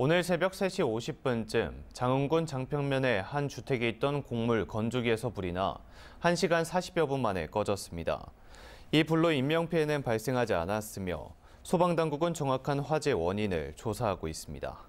오늘 새벽 3시 50분쯤 장흥군 장평면의 한 주택에 있던 곡물 건조기에서 불이 나 1시간 40여 분 만에 꺼졌습니다. 이 불로 인명피해는 발생하지 않았으며 소방당국은 정확한 화재 원인을 조사하고 있습니다.